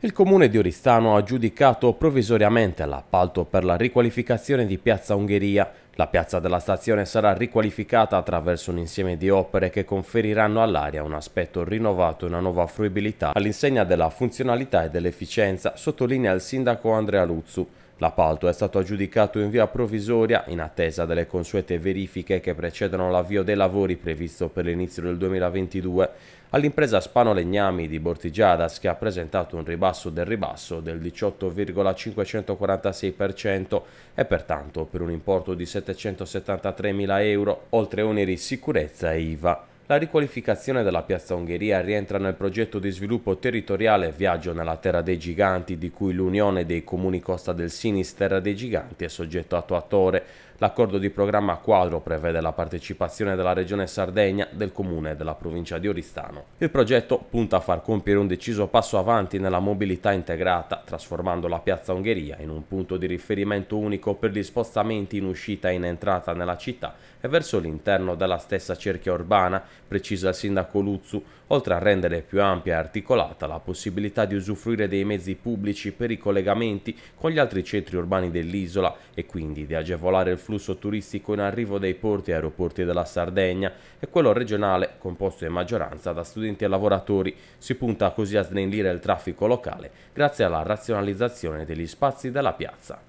Il comune di Oristano ha giudicato provvisoriamente l'appalto per la riqualificazione di Piazza Ungheria. La piazza della stazione sarà riqualificata attraverso un insieme di opere che conferiranno all'area un aspetto rinnovato e una nuova fruibilità all'insegna della funzionalità e dell'efficienza, sottolinea il sindaco Andrea Luzzu. L'appalto è stato aggiudicato in via provvisoria in attesa delle consuete verifiche che precedono l'avvio dei lavori previsto per l'inizio del 2022 all'impresa Spano Legnami di Bortigiadas che ha presentato un ribasso del ribasso del 18,546% e pertanto per un importo di 773.000 euro oltre oneri sicurezza e IVA. La riqualificazione della piazza Ungheria rientra nel progetto di sviluppo territoriale Viaggio nella Terra dei Giganti, di cui l'Unione dei Comuni Costa del Sinis Terra dei Giganti è soggetto attuatore. L'accordo di programma quadro prevede la partecipazione della Regione Sardegna, del Comune e della provincia di Oristano. Il progetto punta a far compiere un deciso passo avanti nella mobilità integrata, trasformando la piazza Ungheria in un punto di riferimento unico per gli spostamenti in uscita e in entrata nella città e verso l'interno della stessa cerchia urbana precisa il sindaco Luzzu, oltre a rendere più ampia e articolata la possibilità di usufruire dei mezzi pubblici per i collegamenti con gli altri centri urbani dell'isola e quindi di agevolare il flusso turistico in arrivo dei porti e aeroporti della Sardegna e quello regionale, composto in maggioranza da studenti e lavoratori. Si punta così a snellire il traffico locale grazie alla razionalizzazione degli spazi della piazza.